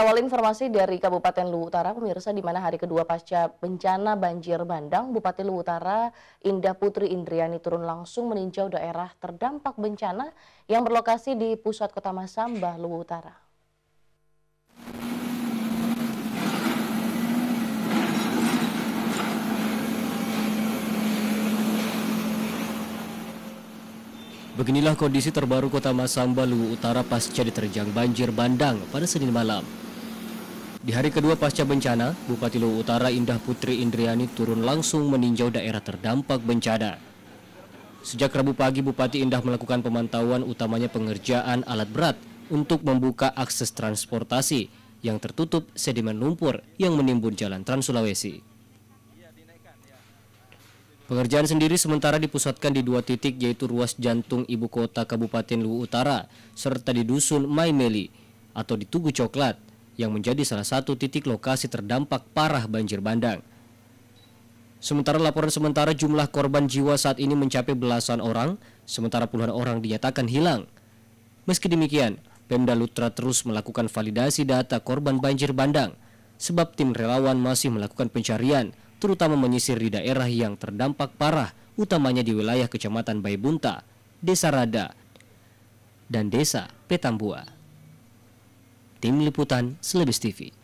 Kita awal informasi dari Kabupaten Luwu Utara, pemirsa di mana hari kedua pasca bencana banjir bandang, Bupati Luwu Utara Indah Putri Indriani turun langsung meninjau daerah terdampak bencana yang berlokasi di pusat kota Masamba, Luwu Utara. Beginilah kondisi terbaru kota Masamba, Luwu Utara pasca diterjang banjir bandang pada Senin malam. Di hari kedua pasca bencana, Bupati Luwu Utara Indah Putri Indriani turun langsung meninjau daerah terdampak bencana. Sejak Rabu pagi, Bupati Indah melakukan pemantauan utamanya pengerjaan alat berat untuk membuka akses transportasi yang tertutup sedimen lumpur yang menimbun jalan Trans Sulawesi. Pengerjaan sendiri sementara dipusatkan di dua titik yaitu ruas jantung ibu kota Kabupaten Luwu Utara serta di dusun Maimeli atau di Tugu Coklat yang menjadi salah satu titik lokasi terdampak parah banjir bandang. Sementara laporan sementara jumlah korban jiwa saat ini mencapai belasan orang, sementara puluhan orang dinyatakan hilang. Meski demikian, Pemda Lutra terus melakukan validasi data korban banjir bandang, sebab tim relawan masih melakukan pencarian, terutama menyisir di daerah yang terdampak parah, utamanya di wilayah Kecamatan Baibunta, Desa Rada, dan Desa Petambua. Tim Liputan Selebis TV